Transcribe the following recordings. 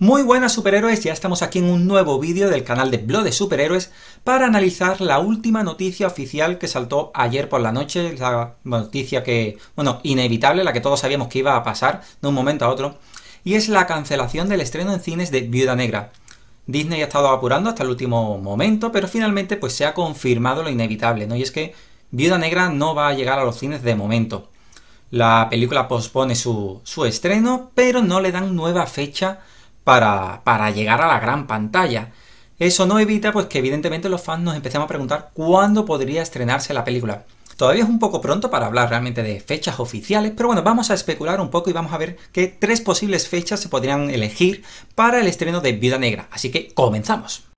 Muy buenas superhéroes, ya estamos aquí en un nuevo vídeo del canal de Blood de Superhéroes para analizar la última noticia oficial que saltó ayer por la noche, la noticia que, bueno, inevitable, la que todos sabíamos que iba a pasar de un momento a otro, y es la cancelación del estreno en cines de Viuda Negra. Disney ha estado apurando hasta el último momento, pero finalmente pues se ha confirmado lo inevitable, ¿no? Y es que Viuda Negra no va a llegar a los cines de momento. La película pospone su, su estreno, pero no le dan nueva fecha para, llegar a la gran pantalla. Eso no evita pues que evidentemente los fans nos empecemos a preguntar cuándo podría estrenarse la película. Todavía es un poco pronto para hablar realmente de fechas oficiales, pero bueno, vamos a especular un poco y vamos a ver qué tres posibles fechas se podrían elegir para el estreno de Viuda Negra. Así que comenzamos.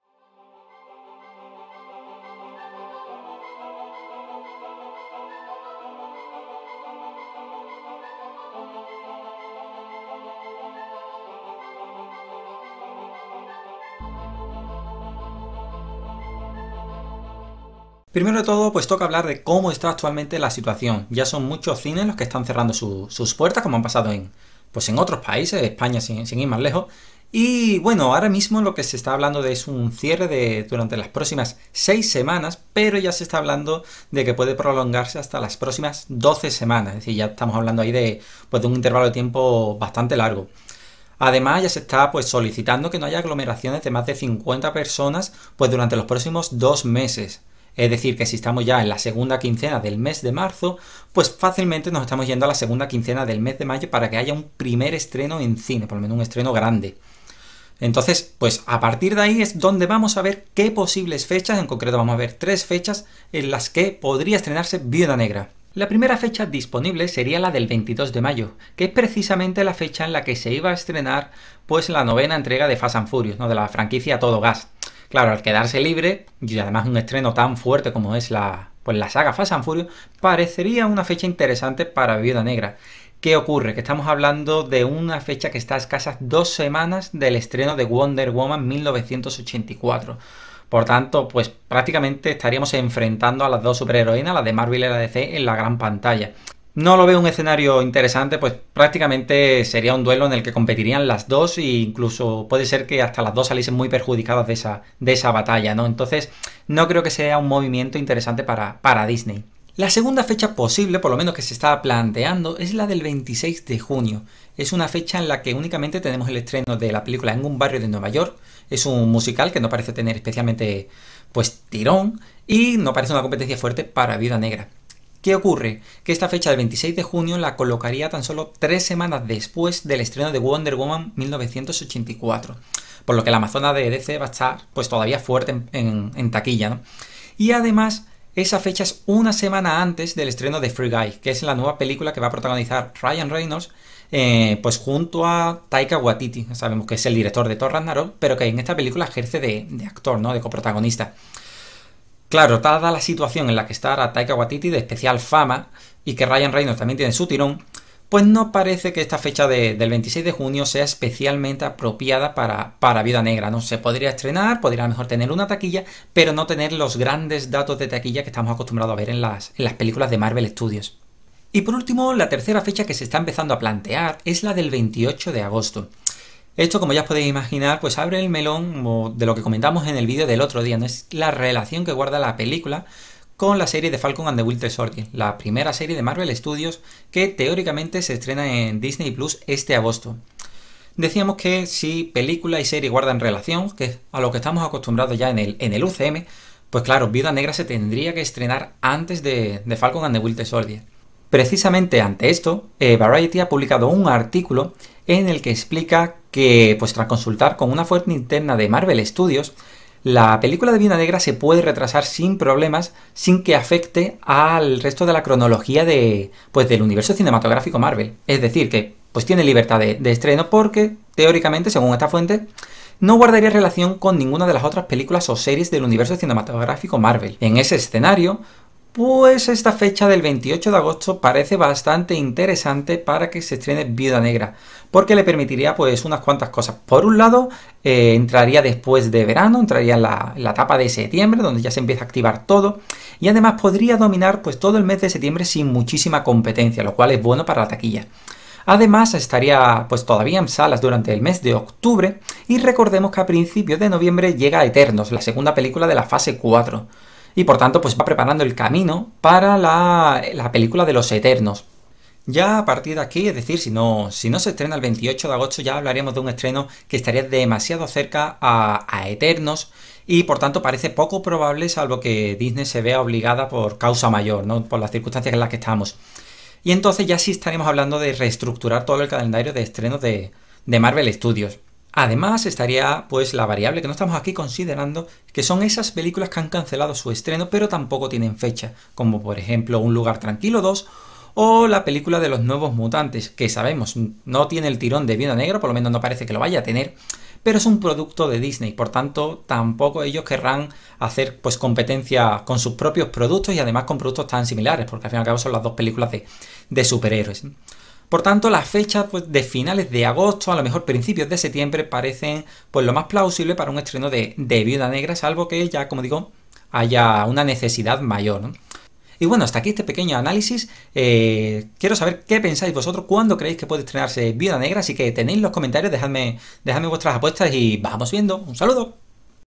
Primero de todo, pues toca hablar de cómo está actualmente la situación. Ya son muchos cines los que están cerrando sus puertas, como han pasado en, pues en otros países, España sin, ir más lejos. Y bueno, ahora mismo lo que se está hablando de es un cierre de durante las próximas seis semanas, pero ya se está hablando de que puede prolongarse hasta las próximas 12 semanas. Es decir, ya estamos hablando ahí de, pues, de un intervalo de tiempo bastante largo. Además, ya se está pues, solicitando que no haya aglomeraciones de más de 50 personas pues, durante los próximos dos meses. Es decir, que si estamos ya en la segunda quincena del mes de marzo, pues fácilmente nos estamos yendo a la segunda quincena del mes de mayo para que haya un primer estreno en cine, por lo menos un estreno grande. Entonces, pues a partir de ahí es donde vamos a ver qué posibles fechas, en concreto vamos a ver tres fechas en las que podría estrenarse Viuda Negra. La primera fecha disponible sería la del 22 de mayo, que es precisamente la fecha en la que se iba a estrenar pues la novena entrega de Fast and Furious, ¿no? de la franquicia Todo Gas. Claro, al quedarse libre, y además un estreno tan fuerte como es la, pues la saga Fast and Furious, parecería una fecha interesante para Viuda Negra. ¿Qué ocurre? Que estamos hablando de una fecha que está a escasas dos semanas del estreno de Wonder Woman 1984. Por tanto, pues prácticamente estaríamos enfrentando a las dos superheroínas, la de Marvel y la de DC, en la gran pantalla. No lo veo un escenario interesante, pues prácticamente sería un duelo en el que competirían las dos e incluso puede ser que hasta las dos saliesen muy perjudicadas de esa, batalla, ¿no? Entonces no creo que sea un movimiento interesante para, para Disney. La segunda fecha posible, por lo menos que se está planteando, es la del 26 de junio. Es una fecha en la que únicamente tenemos el estreno de la película en un barrio de Nueva York. Es un musical que no parece tener especialmente pues tirón y no parece una competencia fuerte para Vida Negra. ¿Qué ocurre? Que esta fecha del 26 de junio la colocaría tan solo tres semanas después del estreno de Wonder Woman 1984, por lo que la Amazona de e DC va a estar pues todavía fuerte en, taquilla, Y además esa fecha es una semana antes del estreno de Free Guy, que es la nueva película que va a protagonizar Ryan Reynolds, eh, pues junto a Taika Waititi. Sabemos que es el director de Thor Ragnarok, pero que en esta película ejerce de, de actor, ¿no? De coprotagonista. Claro, dada la situación en la que está Taika Watiti de especial fama y que Ryan Reynolds también tiene su tirón, pues no parece que esta fecha del 26 de junio sea especialmente apropiada para, para Negra, ¿no? Se podría estrenar, podría mejor tener una taquilla, pero no tener los grandes datos de taquilla que estamos acostumbrados a ver en las, en las películas de Marvel Studios. Y por último, la tercera fecha que se está empezando a plantear es la del 28 de agosto. Esto, como ya os podéis imaginar, pues abre el melón de lo que comentamos en el vídeo del otro día, ¿no? es la relación que guarda la película con la serie de Falcon and the Winter Soldier, la primera serie de Marvel Studios que teóricamente se estrena en Disney Plus este agosto. Decíamos que si película y serie guardan relación, que es a lo que estamos acostumbrados ya en el, en el UCM, pues claro, Vida Negra se tendría que estrenar antes de, Falcon and the Winter Soldier. Precisamente ante esto, eh, Variety ha publicado un artículo en el que explica que, pues tras consultar con una fuente interna de Marvel Studios, la película de Viuda Negra se puede retrasar sin problemas, sin que afecte al resto de la cronología de, pues, del universo cinematográfico Marvel. Es decir, que pues tiene libertad de, de estreno porque, teóricamente, según esta fuente, no guardaría relación con ninguna de las otras películas o series del universo cinematográfico Marvel. En ese escenario, pues esta fecha del 28 de agosto parece bastante interesante para que se estrene Viuda Negra, porque le permitiría pues unas cuantas cosas. Por un lado, eh, entraría después de verano, entraría en la, etapa de septiembre, donde ya se empieza a activar todo, y además podría dominar pues todo el mes de septiembre sin muchísima competencia, lo cual es bueno para la taquilla. Además, estaría pues todavía en salas durante el mes de octubre, y recordemos que a principios de noviembre llega Eternos, la segunda película de la fase 4 y por tanto pues va preparando el camino para la, película de los Eternos. Ya a partir de aquí, es decir, si no, si no se estrena el 28 de agosto, ya hablaremos de un estreno que estaría demasiado cerca a, Eternos y por tanto parece poco probable salvo que Disney se vea obligada por causa mayor, ¿no? por las circunstancias en las que estamos. Y entonces ya sí estaríamos hablando de reestructurar todo el calendario de estrenos de, Marvel Studios. Además estaría pues la variable que no estamos aquí considerando, que son esas películas que han cancelado su estreno pero tampoco tienen fecha, como por ejemplo Un lugar tranquilo 2 o la película de los nuevos mutantes, que sabemos, no tiene el tirón de Viuda Negra, por lo menos no parece que lo vaya a tener, pero es un producto de Disney, por tanto tampoco ellos querrán hacer pues competencia con sus propios productos y además con productos tan similares, porque al fin y al cabo son las dos películas de, superhéroes. Por tanto, las fechas pues, de finales de agosto, a lo mejor principios de septiembre, parecen pues lo más plausible para un estreno de, de Viuda Negra, salvo que ya, como digo, haya una necesidad mayor. ¿no? Y bueno, hasta aquí este pequeño análisis. Eh, quiero saber qué pensáis vosotros, cuándo creéis que puede estrenarse Viuda Negra, así que tenéis los comentarios, dejadme, dejadme vuestras apuestas y vamos viendo. Un saludo.